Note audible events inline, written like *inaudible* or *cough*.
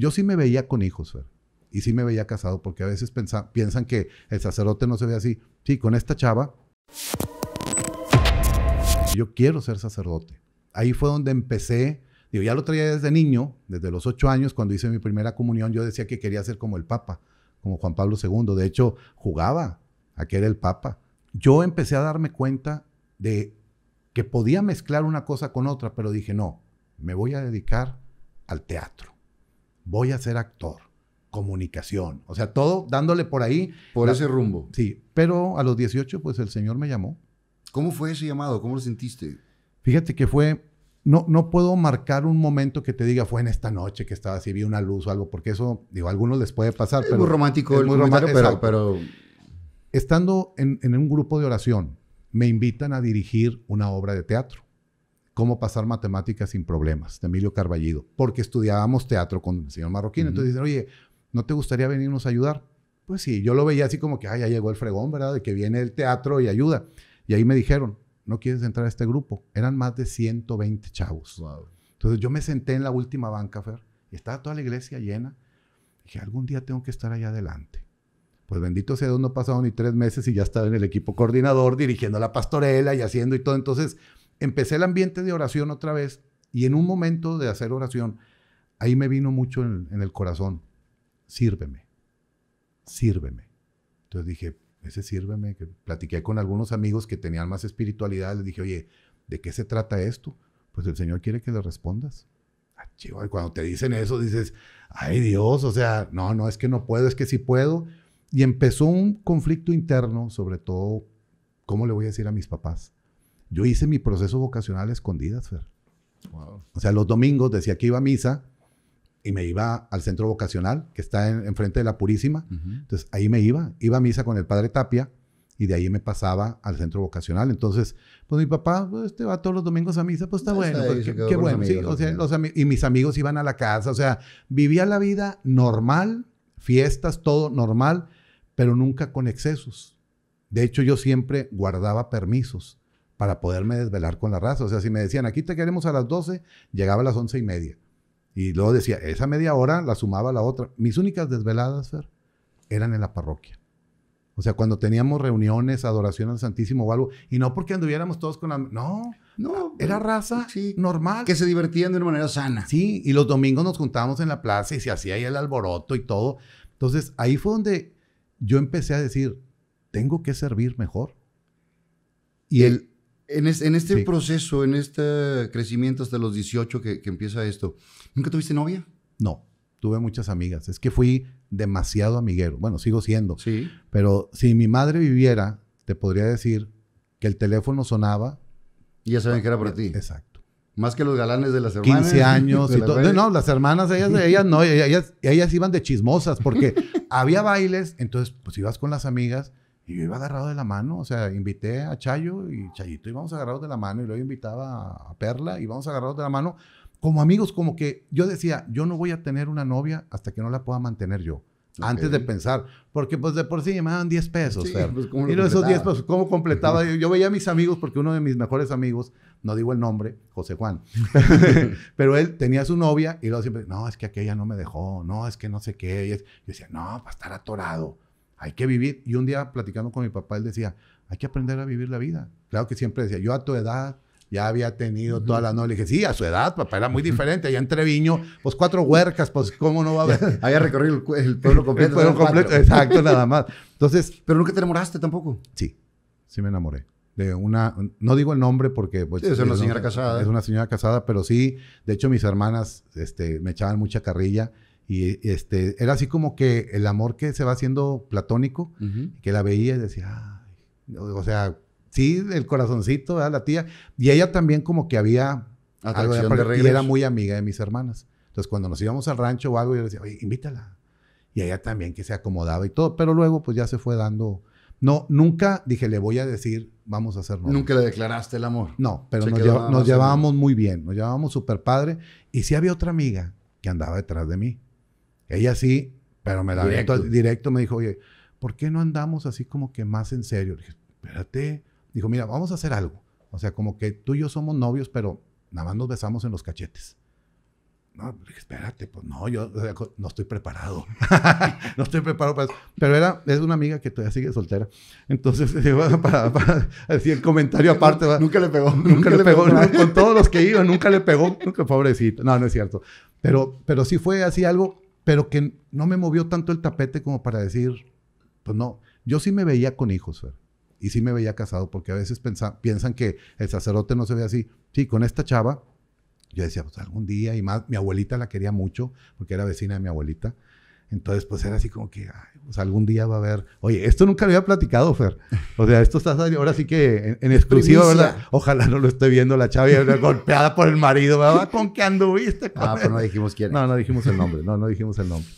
Yo sí me veía con hijos, y sí me veía casado, porque a veces piensan que el sacerdote no se ve así. Sí, con esta chava, yo quiero ser sacerdote. Ahí fue donde empecé. Digo, ya lo traía desde niño, desde los ocho años, cuando hice mi primera comunión, yo decía que quería ser como el Papa, como Juan Pablo II. De hecho, jugaba a que era el Papa. Yo empecé a darme cuenta de que podía mezclar una cosa con otra, pero dije, no, me voy a dedicar al teatro voy a ser actor, comunicación, o sea, todo dándole por ahí. Por ese rumbo. Sí, pero a los 18 pues el Señor me llamó. ¿Cómo fue ese llamado? ¿Cómo lo sentiste? Fíjate que fue, no, no puedo marcar un momento que te diga fue en esta noche que estaba así, vi una luz o algo, porque eso, digo, a algunos les puede pasar. Es pero, muy romántico, es muy romántico, pero, pero... Estando en, en un grupo de oración, me invitan a dirigir una obra de teatro. Cómo pasar matemáticas sin problemas, de Emilio Carballido, porque estudiábamos teatro con el señor Marroquín. Entonces dicen, oye, ¿no te gustaría venirnos a ayudar? Pues sí, yo lo veía así como que, ...ay ya llegó el fregón, ¿verdad? De que viene el teatro y ayuda. Y ahí me dijeron, ¿no quieres entrar a este grupo? Eran más de 120 chavos. Entonces yo me senté en la última banca, Fer, y estaba toda la iglesia llena. Dije, algún día tengo que estar allá adelante. Pues bendito sea Dios, no pasaron ni tres meses y ya estaba en el equipo coordinador dirigiendo la pastorela y haciendo y todo. Entonces empecé el ambiente de oración otra vez y en un momento de hacer oración, ahí me vino mucho en, el corazón, sírveme, sírveme. Entonces dije, ese sírveme, que platiqué con algunos amigos que tenían más espiritualidad, les dije, oye, ¿de qué se trata esto? Pues el Señor quiere que le respondas. Ah, y cuando te dicen eso dices, ay Dios, o sea, no, no, es que no puedo, es que sí puedo. Y empezó un conflicto interno, sobre todo, ¿cómo le voy a decir a mis papás? Yo hice mi proceso vocacional escondidas, Fer. O sea, los domingos decía que iba a misa y me iba al centro vocacional que está enfrente de la Purísima. Entonces ahí me iba, iba a misa con el padre Tapia y de ahí me pasaba al centro vocacional. Entonces, pues mi papá, pues, este va todos los domingos a misa, pues está bueno, pues, qué, bueno, y mis amigos iban a la casa, o sea, vivía la vida normal, fiestas, todo normal, pero nunca con excesos. De hecho, yo siempre guardaba permisos para poderme desvelar con la raza. O sea, si me decían, aquí te queremos a las 12, llegaba a las once y media. Y luego decía, esa media hora la sumaba a la otra. Mis únicas desveladas, eran en la parroquia. O sea, cuando teníamos reuniones, adoración al Santísimo o algo, y no porque anduviéramos todos con la... No, no, ah, era raza normal. Que se divertían de una manera sana. Sí, y los domingos nos juntábamos en la plaza y se hacía ahí el alboroto y todo. Entonces, ahí fue donde yo empecé a decir, tengo que servir mejor. Y el en, este proceso, en este crecimiento hasta los 18 que, empieza esto, ¿nunca tuviste novia? No, tuve muchas amigas. Es que fui demasiado amiguero. Bueno, sigo siendo. Sí. Pero si mi madre viviera, te podría decir que el teléfono sonaba. Y ya saben que era para ti. Exacto. Más que los galanes de las hermanas. 15 años. *laughs* Y no, las hermanas, ellas, *laughs* ellas no, ellas iban de chismosas porque había bailes, entonces pues ibas con las amigas y yo iba agarrado de la mano, o sea, invité a Chayo y Chayito íbamos agarrados de la mano y luego invitaba a Perla y íbamos agarrados de la mano como amigos, como que yo decía, yo no voy a tener una novia hasta que no la pueda mantener yo. Antes de pensar, porque pues de por sí me daban 10 pesos. Pues, y no esos 10 pesos, ¿cómo completaba? *laughs* Yo, veía a mis amigos, porque uno de mis mejores amigos, no digo el nombre, José Juan, *laughs* pero él tenía su novia y luego siempre, no, es que aquella no me dejó, no, es que no sé qué. Y decía, no, para estar atorado. Hay que vivir. Y un día platicando con mi papá, él decía, hay que aprender a vivir la vida. Claro que siempre decía, yo a tu edad ya había tenido toda la noche. Le dije, sí, a su edad, papá, era muy diferente. Allá entre Treviño, pues cuatro huercas, pues cómo no va a haber. *laughs* había recorrido el, *laughs* pueblo completo. el pueblo completo, exacto, nada más. *laughs* Entonces. Pero nunca te enamoraste tampoco. Sí, sí me enamoré de una, no digo el nombre porque pues, es una señora casada. Es una señora casada, pero sí, de hecho mis hermanas este, me echaban mucha carrilla y este, era así como que el amor que se va haciendo platónico, que la veía y decía, o sea, sí, el corazoncito, la tía. Y ella también como que había algo y era muy amiga de mis hermanas. Entonces cuando nos íbamos al rancho o algo, yo le decía, oye, invítala. Y ella también que se acomodaba y todo. Pero luego pues ya se fue dando... No, nunca dije, le voy a decir, vamos a hacer Nunca le declaraste el amor. No, pero nos, nos llevábamos muy bien, nos llevábamos súper padre. Y sí había otra amiga que andaba detrás de mí. Ella sí, pero me la directo. directo me dijo, oye, ¿por qué no andamos así como que más en serio? Le dije, espérate. Dijo, mira, vamos a hacer algo. O sea, como que tú y yo somos novios, pero nada más nos besamos en los cachetes. No, le dije, espérate, pues no, yo no estoy preparado. *laughs* no estoy preparado para eso. Pero era, es una amiga que todavía sigue soltera. Entonces, *laughs* para, decir el comentario aparte. Nunca le pegó. Nunca, le, pegó. con todos los que iba, nunca le pegó. Nunca, pobrecito. No, no es cierto. Pero, pero sí fue así algo pero que no me movió tanto el tapete como para decir, pues no, yo sí me veía con hijos, y sí me veía casado, porque a veces piensan que el sacerdote no se ve así. Sí, con esta chava, yo decía, pues algún día, y más, mi abuelita la quería mucho, porque era vecina de mi abuelita, entonces, pues era así como que, pues, algún día va a haber. Oye, esto nunca lo había platicado, Fer. O sea, esto está ahora sí que en, exclusiva, ¿verdad? Ojalá no lo esté viendo la Chavi golpeada por el marido, ¿Con qué anduviste? ah, pues, no dijimos quién. No, no dijimos el nombre. No, no dijimos el nombre.